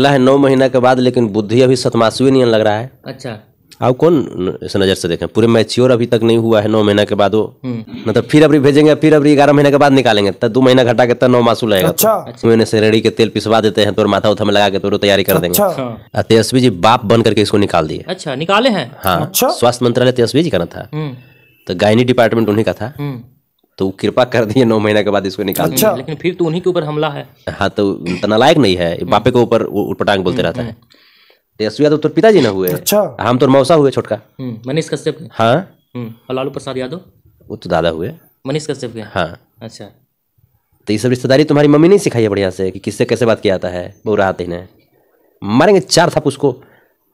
निकला है नौ महीना के बाद लेकिन बुद्धि अभी सतमाशवी नहीं लग रहा है अच्छा आप कौन इस नज़र से देखें पूरे मैच्योर अभी तक नहीं हुआ है नौ महीना के बाद वो हम्म। मतलब तो फिर अभी भेजेंगे फिर अभी ग्यारह महीने के बाद निकालेंगे तब दो महीना घटा के तब नौ मासू लगेगा अच्छा तो अच्छा। महीने से रेड़ी के तेल पिसवा देते हैं तो माथा उथा में लगा के तो तैयारी कर देंगे अच्छा। हाँ। तेजस्वी जी बाप बन करके इसको निकाल दिए अच्छा निकाले हैं हाँ अच्छा। स्वास्थ्य मंत्रालय तेजस्वी जी का ना था हम्म। तो गायनी डिपार्टमेंट उन्हीं का था हम्म। तो कृपा कर दिए नौ महीने के बाद इसको निकाल अच्छा। लेकिन फिर तो उन्हीं के ऊपर हमला है हाँ तो इतना लायक नहीं है हम्म। बापे के ऊपर उटपटांग बोलते रहता है तेजस्वी हम्म। यादव तो, तो पिताजी ना हुए अच्छा हम तो मौसा हुए छोटका हम्म, मनीष कश्यप हाँ और लालू प्रसाद यादव वो तो दादा हुए मनीष कश्यप के हाँ अच्छा तो ये सब रिश्तेदारी तुम्हारी मम्मी नहीं सिखाई है बढ़िया से कि किससे कैसे बात किया जाता है वो रहा आते इन्हें मारेंगे चार था उसको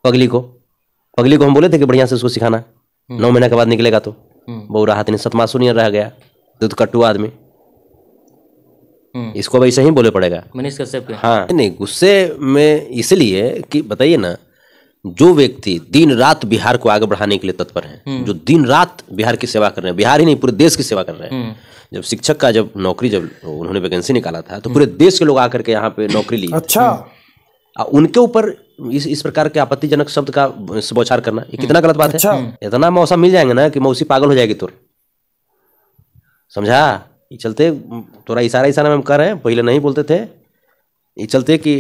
पगली को पगली को हम बोले थे कि बढ़िया से उसको सिखाना नौ महीने के बाद निकलेगा तो बहु रहा था सतमा शून्य रह गया दूध तो, तो कट्टू आदमी हम्म। इसको भाई ही बोले पड़ेगा मनीष कश्यप हाँ नहीं गुस्से में इसलिए कि बताइए ना जो व्यक्ति दिन रात बिहार को आगे बढ़ाने के लिए तत्पर है हम्म। जो दिन रात बिहार की सेवा कर रहे हैं बिहार ही नहीं पूरे देश की सेवा कर रहे हैं हम्म। जब शिक्षक का जब नौकरी जब उन्होंने वैकेंसी निकाला था तो पूरे देश के लोग आकर के यहाँ पे नौकरी ली अच्छा उनके ऊपर इस इस प्रकार के आपत्तिजनक शब्द का बौछार करना ये कितना गलत बात है अच्छा। इतना मौसम मिल जाएंगे ना कि मौसी पागल हो जाएगी तुर समझा ये चलते तोरा इशारा इशारा में हम कर रहे हैं पहले नहीं बोलते थे ये चलते कि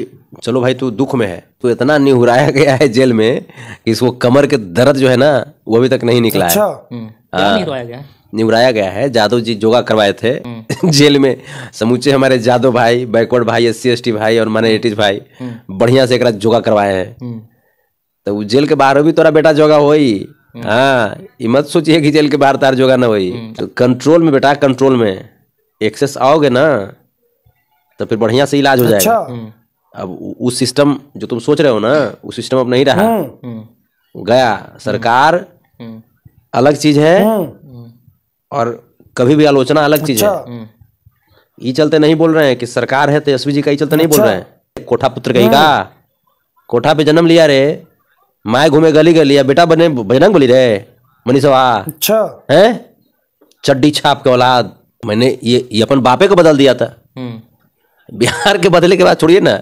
चलो भाई तू दुख में है तू इतना निहुराया गया है जेल में कि इसको कमर के दर्द जो है ना वो अभी तक नहीं निकला अच्छा। है हम्म। हाँ। निहुराया गया है जादव जी जोगा करवाए थे हम्म। जेल में समूचे हमारे जादव भाई बैकवर्ड भाई एस सी भाई और माइनॉरिटीज भाई हम्म। बढ़िया से एक जोगा करवाए हैं तो जेल के बाहर भी तोरा बेटा जोगा हो ही हाँ ये मत सोचिए कि जेल के बाहर तार जोगा ना वही hmm. तो कंट्रोल में बेटा कंट्रोल में एक्सेस आओगे ना तो फिर बढ़िया से इलाज हो जाएगा अच्छा। hmm. अब उस सिस्टम जो तुम सोच रहे हो ना hmm. उस सिस्टम अब नहीं रहा गया सरकार अलग चीज है और कभी भी आलोचना अलग चीज है अच्छा। ये चलते नहीं बोल रहे हैं कि सरकार है तेजस्वी तो जी का ये चलते नहीं बोल अच्छा। रहे हैं कोठा पुत्र कहीं का कोठा पे जन्म लिया रे माए घूमे गली गली बेटा बने बजरंग बोली रे मनीषवा अच्छा है चड्डी छाप के औलाद मैंने ये ये अपन बापे को बदल दिया था हम्म। बिहार के बदले के बाद छोड़िए ना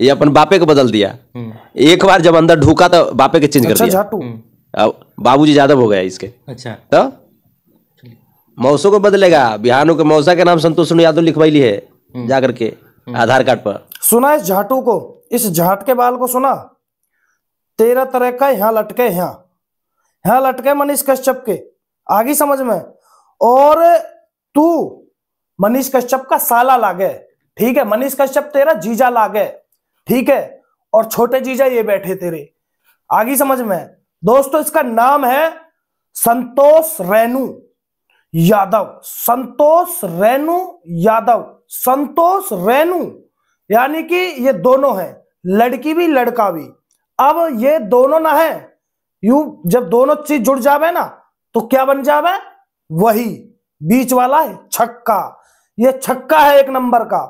ये अपन बापे को बदल दिया हम्म। एक बार जब अंदर ढूका तो बापे के चेंज अच्छा, कर दिया हम्म। अब बाबूजी यादव हो गया इसके अच्छा तो मौसो को बदलेगा बिहारों के मौसा के नाम संतोष यादव लिखवाई है जाकर के आधार कार्ड पर सुना इस झाटू को इस झाट के बाल को सुना तेरह तरह का यहां लटके यहां यहां लटके मनीष कश्यप के आगे समझ में और तू मनीष कश्यप का साला लागे ठीक है मनीष कश्यप तेरा जीजा लागे ठीक है और छोटे जीजा ये बैठे तेरे आगे समझ में दोस्तों इसका नाम है संतोष रेणु यादव संतोष रेणु यादव संतोष रेणु यानी कि ये दोनों हैं लड़की भी लड़का भी अब ये दोनों ना है यू जब दोनों चीज जुड़ जावे ना तो क्या बन जावे वही बीच वाला छक्का ये छक्का है एक नंबर का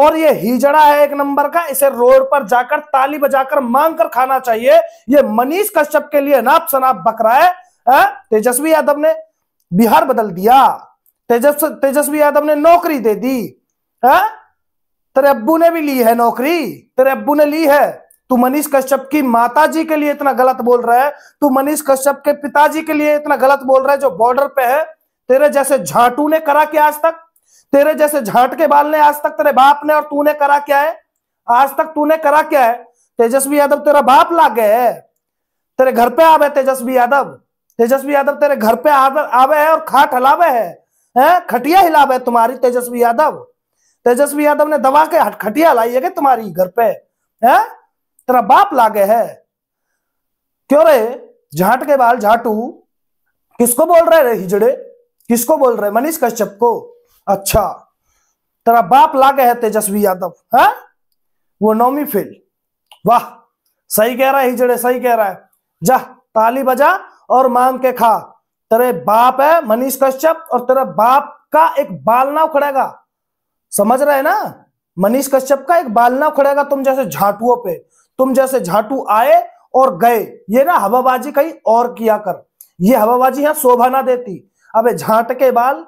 और ये हिजड़ा है एक नंबर का इसे रोड पर जाकर ताली बजाकर मांग कर खाना चाहिए ये मनीष कश्यप के लिए नाप शनाप बकरा है तेजस्वी यादव ने बिहार बदल दिया तेजस्वी तेजस्वी यादव ने नौकरी दे दी है तेरे अब्बू ने भी ली है नौकरी तेरे अब्बू ने ली है तू मनीष कश्यप की माताजी के लिए इतना गलत बोल रहा है तू मनीष कश्यप के पिताजी के लिए इतना गलत बोल रहा है जो बॉर्डर पे है तेरे जैसे झाटू ने करा क्या आज तक तेरे जैसे झाट के बाल ने आज तक तेरे बाप ने और ने करा क्या है आज तक ने करा क्या है तेजस्वी यादव तेरा बाप ला गए है तेरे घर पे आवे तेजस्वी यादव तेजस्वी यादव तेरे घर पे आवे है और खाट हिलावे है हैं खटिया हिलावे है तुम्हारी तेजस्वी यादव तेजस्वी यादव ने दबा के खटिया लाई है तुम्हारी घर पे है तेरा बाप लागे है क्यों रे झाट के बाल झाटू किसको बोल रहे रे हिजड़े किसको बोल रहे मनीष कश्यप को अच्छा तेरा बाप लागे है तेजस्वी यादव है वो नौमी फेल वाह सही कह रहा है हिजड़े सही कह रहा है जा ताली बजा और मांग के खा तेरे बाप है मनीष कश्यप और तेरे बाप का एक बालना उखड़ेगा समझ रहे ना मनीष कश्यप का एक बालना खड़ेगा तुम जैसे झाटुओं पे तुम जैसे झाटू आए और गए ये ना हवाबाजी कहीं और किया कर ये हवाबाजी यहां शोभा ना देती अबे झाट के बाल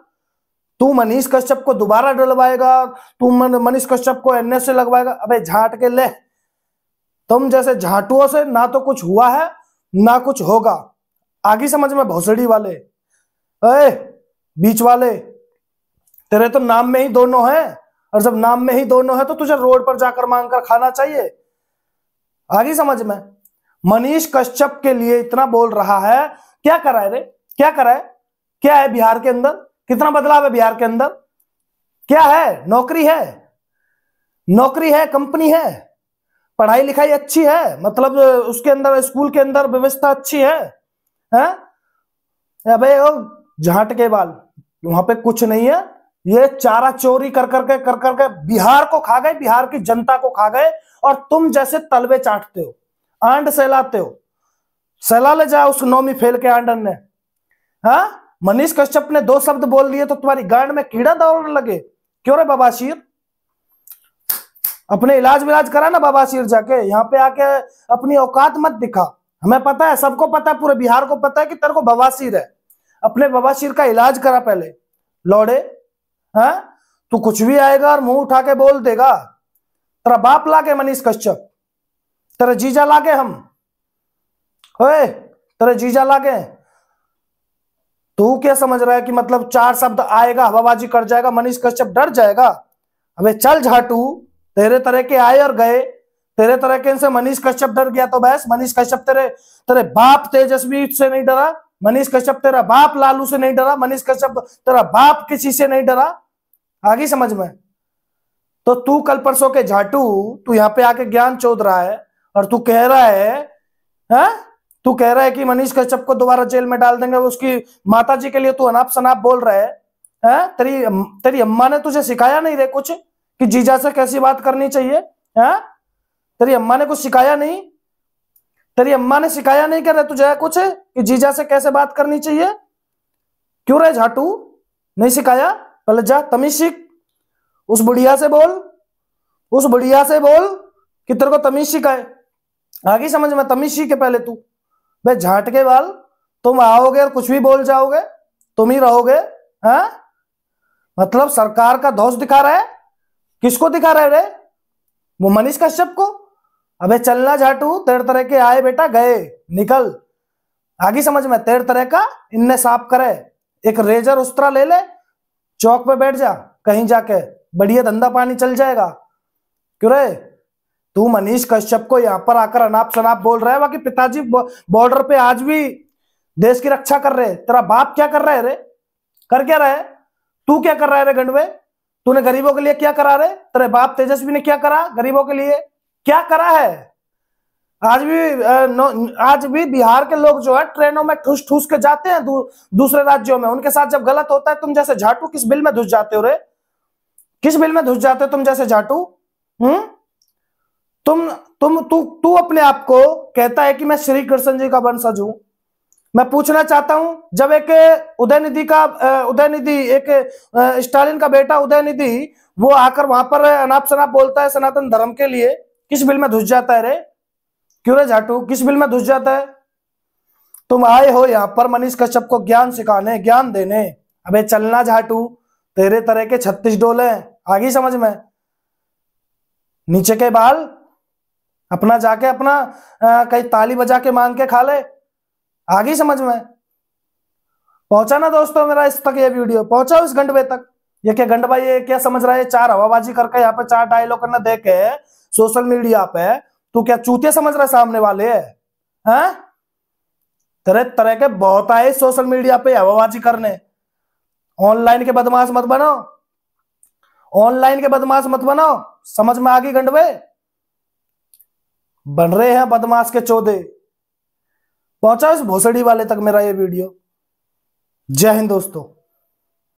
तू मनीष कश्यप को दोबारा डलवाएगा तू मनीष कश्यप को एन से लगवाएगा अबे झाट के ले तुम जैसे झाटुओं से ना तो कुछ हुआ है ना कुछ होगा आगे समझ में भोसड़ी वाले अरे बीच वाले तेरे तो नाम में ही दोनों हैं और जब नाम में ही दोनों है तो तुझे रोड पर जाकर मांग कर खाना चाहिए आगे समझ में मनीष कश्यप के लिए इतना बोल रहा है क्या करा है रे क्या करा है क्या है बिहार के अंदर कितना बदलाव है बिहार के अंदर क्या है नौकरी है नौकरी है कंपनी है पढ़ाई लिखाई अच्छी है मतलब उसके अंदर स्कूल के अंदर व्यवस्था अच्छी है हैं अबे ओ झाट के बाल वहां पे कुछ नहीं है ये चारा चोरी कर करके कर करके कर बिहार को खा गए बिहार की जनता को खा गए और तुम जैसे तलवे चाटते हो आंड सहलाते हो सहला ले जाओ उस नौमी फेल के आंडन ने हा? मनीष कश्यप ने दो शब्द बोल दिए तो तुम्हारी गांड में कीड़ा दौड़ने लगे क्यों रे बाबाशीर अपने इलाज विलाज करा ना बाबाशीर जाके यहाँ पे आके अपनी औकात मत दिखा हमें पता है सबको पता है पूरे बिहार को पता है कि तेरे को बवासीर है अपने बवासीर का इलाज करा पहले लौड़े है तू कुछ भी आएगा और मुंह उठा के बोल देगा तेरा बाप लाके मनीष कश्यप तेरा जीजा लाके हम ओए तेरा जीजा लाके तू क्या समझ रहा है कि मतलब चार शब्द आएगा हवाबाजी कर जाएगा मनीष कश्यप डर जाएगा अबे चल झाटू तेरे तरह के आए और गए तेरे तरह के इनसे मनीष कश्यप डर गया तो बस मनीष कश्यप तेरे तेरे बाप तेजस्वी से नहीं डरा मनीष कश्यप तेरा बाप लालू से नहीं डरा मनीष कश्यप तेरा बाप किसी से नहीं डरा आगे समझ में तो तू कल परसों के झाटू तू यहाँ पे आके ज्ञान चोद रहा है और तू कह रहा है, है? हाँ? तू कह रहा है कि मनीष कश्यप को दोबारा जेल में डाल देंगे उसकी माता जी के लिए तू अनाप शनाप बोल रहा है, है? हाँ? तेरी तेरी अम्मा ने तुझे सिखाया नहीं रे कुछ कि जीजा से कैसी बात करनी चाहिए है? हाँ? तेरी अम्मा ने कुछ सिखाया नहीं तेरी अम्मा ने सिखाया नहीं कर तू तुझे कुछ कि जीजा से कैसे बात करनी चाहिए क्यों रहे झाटू नहीं सिखाया पहले जा तमीज सीख उस बुढ़िया से बोल उस बुढ़िया से बोल कि तेरे को तमीज सिखाए आगे समझ में तमीज सीखे पहले तू भाई झाट के बाल तुम आओगे और कुछ भी बोल जाओगे तुम ही रहोगे हा? मतलब सरकार का धौस दिखा रहा है किसको दिखा रहा है रे वो मनीष कश्यप को अबे चलना झाटू तेर तरह के आए बेटा गए निकल आगे समझ में तेर तरह का इनने साफ करे एक रेजर उस्तरा ले ले चौक पे बैठ जा कहीं जाके बढ़िया धंधा पानी चल जाएगा क्यों रे तू मनीष कश्यप को यहाँ पर आकर अनाप शनाप बोल रहा है बाकी पिताजी बॉर्डर पे आज भी देश की रक्षा कर रहे तेरा बाप क्या कर रहा है रे कर क्या रहा है तू क्या कर रहा है रे गंडवे तूने गरीबों के लिए क्या करा रहे तेरे बाप तेजस्वी ने क्या करा गरीबों के लिए क्या करा है आज भी आज भी बिहार के लोग जो है ट्रेनों में ठूस ठूस के जाते हैं दू, दूसरे राज्यों में उनके साथ जब गलत होता है तुम जैसे झाटू किस बिल में घुस जाते हो रे किस बिल में घुस जाते हो तुम जैसे झाटू हम्म तुम तुम तू तू अपने आप को कहता है कि मैं श्री कृष्ण जी का वंशज हूं मैं पूछना चाहता हूं जब एक उदयनिधि का उदयनिधि एक स्टालिन का बेटा उदयनिधि वो आकर वहां पर अनाप शनाप बोलता है सनातन धर्म के लिए किस बिल में घुस जाता है रे क्यों रे झाटू किस बिल में घुस जाता है तुम आए हो यहाँ पर मनीष कश्यप को ज्ञान सिखाने ज्ञान देने अबे चलना झाटू तेरे तरह के छत्तीस डोले आगे समझ में नीचे के बाल अपना जाके अपना आ, ताली बजा के मांग के खा ले आगे समझ में पहुंचा ना दोस्तों मेरा इस तक ये वीडियो पहुंचा इस घंटे तक ये क्या घंटे भाई ये क्या समझ रहा है चार हवाबाजी करके यहाँ पे चार डायलॉग करना देख के सोशल मीडिया पे तू क्या चूते समझ रहा सामने वाले हैं तरह तरह के बहुत आए सोशल मीडिया पे हवाबाजी करने ऑनलाइन के बदमाश मत बनो ऑनलाइन के बदमाश मत बनाओ समझ में आ गई गंडवे बन रहे हैं बदमाश के चौधे पहुंचा इस भोसड़ी वाले तक मेरा ये वीडियो जय हिंद दोस्तों